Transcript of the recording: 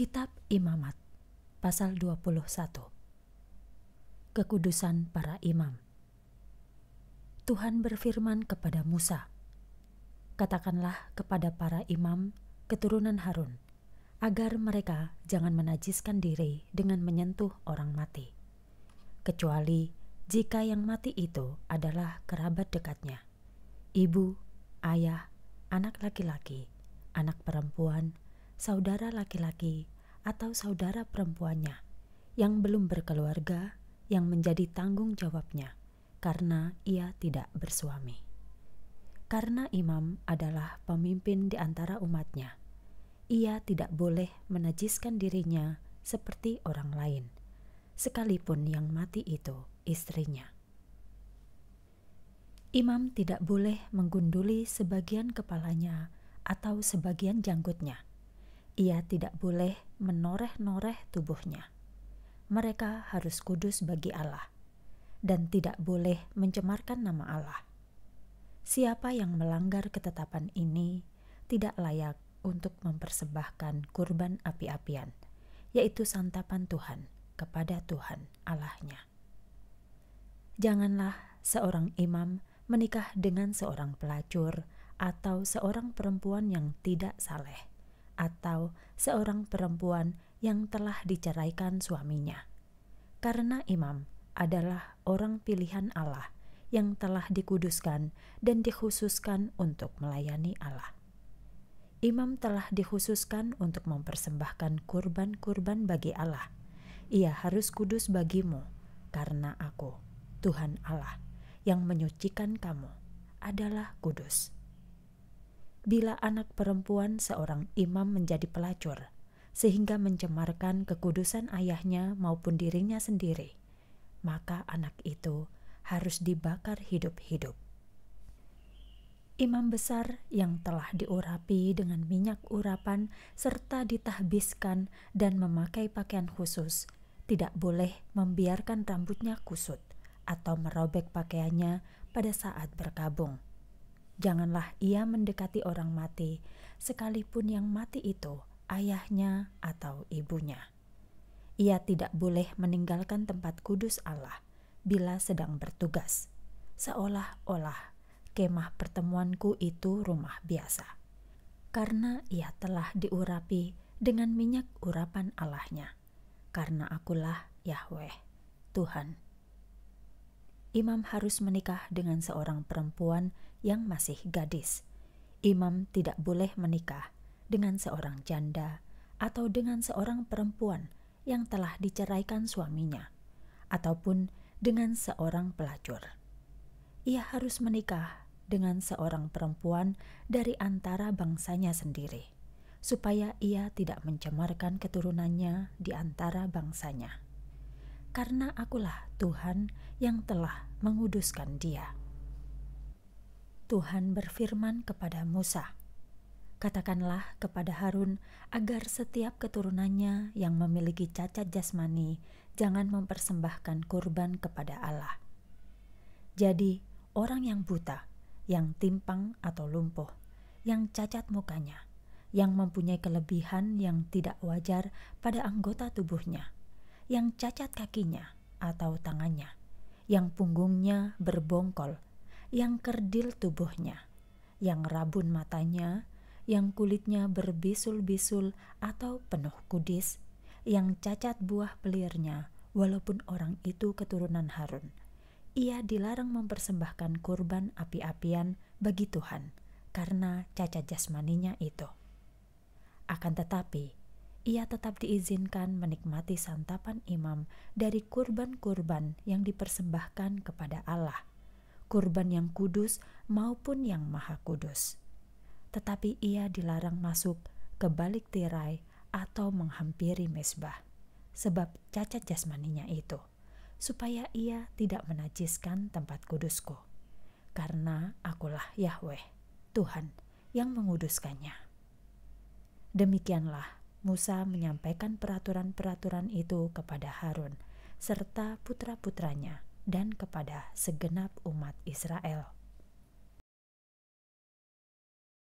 Kitab Imamat pasal 21 Kekudusan para imam Tuhan berfirman kepada Musa Katakanlah kepada para imam keturunan Harun agar mereka jangan menajiskan diri dengan menyentuh orang mati kecuali jika yang mati itu adalah kerabat dekatnya ibu, ayah, anak laki-laki, anak perempuan, saudara laki-laki atau saudara perempuannya yang belum berkeluarga yang menjadi tanggung jawabnya karena ia tidak bersuami. Karena imam adalah pemimpin di antara umatnya, ia tidak boleh menajiskan dirinya seperti orang lain, sekalipun yang mati itu istrinya. Imam tidak boleh menggunduli sebagian kepalanya atau sebagian janggutnya ia tidak boleh menoreh-noreh tubuhnya. Mereka harus kudus bagi Allah dan tidak boleh mencemarkan nama Allah. Siapa yang melanggar ketetapan ini tidak layak untuk mempersembahkan kurban api-apian, yaitu santapan Tuhan kepada Tuhan Allahnya. Janganlah seorang imam menikah dengan seorang pelacur atau seorang perempuan yang tidak saleh, atau seorang perempuan yang telah diceraikan suaminya. Karena imam adalah orang pilihan Allah yang telah dikuduskan dan dikhususkan untuk melayani Allah. Imam telah dikhususkan untuk mempersembahkan kurban-kurban bagi Allah. Ia harus kudus bagimu, karena Aku, Tuhan Allah, yang menyucikan kamu, adalah kudus bila anak perempuan seorang imam menjadi pelacur, sehingga mencemarkan kekudusan ayahnya maupun dirinya sendiri, maka anak itu harus dibakar hidup-hidup. Imam besar yang telah diurapi dengan minyak urapan serta ditahbiskan dan memakai pakaian khusus tidak boleh membiarkan rambutnya kusut atau merobek pakaiannya pada saat berkabung Janganlah ia mendekati orang mati, sekalipun yang mati itu ayahnya atau ibunya. Ia tidak boleh meninggalkan tempat kudus Allah bila sedang bertugas, seolah-olah kemah pertemuanku itu rumah biasa, karena ia telah diurapi dengan minyak urapan Allahnya, karena akulah Yahweh, Tuhan imam harus menikah dengan seorang perempuan yang masih gadis. Imam tidak boleh menikah dengan seorang janda atau dengan seorang perempuan yang telah diceraikan suaminya, ataupun dengan seorang pelacur. Ia harus menikah dengan seorang perempuan dari antara bangsanya sendiri, supaya ia tidak mencemarkan keturunannya di antara bangsanya karena akulah Tuhan yang telah menguduskan dia. Tuhan berfirman kepada Musa, Katakanlah kepada Harun agar setiap keturunannya yang memiliki cacat jasmani jangan mempersembahkan kurban kepada Allah. Jadi, orang yang buta, yang timpang atau lumpuh, yang cacat mukanya, yang mempunyai kelebihan yang tidak wajar pada anggota tubuhnya – yang cacat kakinya atau tangannya, yang punggungnya berbongkol, yang kerdil tubuhnya, yang rabun matanya, yang kulitnya berbisul-bisul atau penuh kudis, yang cacat buah pelirnya, walaupun orang itu keturunan Harun. Ia dilarang mempersembahkan kurban api-apian bagi Tuhan karena cacat jasmaninya itu. Akan tetapi, ia tetap diizinkan menikmati santapan imam dari kurban-kurban yang dipersembahkan kepada Allah, kurban yang kudus maupun yang maha kudus. Tetapi ia dilarang masuk ke balik tirai atau menghampiri mesbah, sebab cacat jasmaninya itu, supaya ia tidak menajiskan tempat kudusku. Karena akulah Yahweh, Tuhan, yang menguduskannya. Demikianlah Musa menyampaikan peraturan-peraturan itu kepada Harun serta putra-putranya dan kepada segenap umat Israel.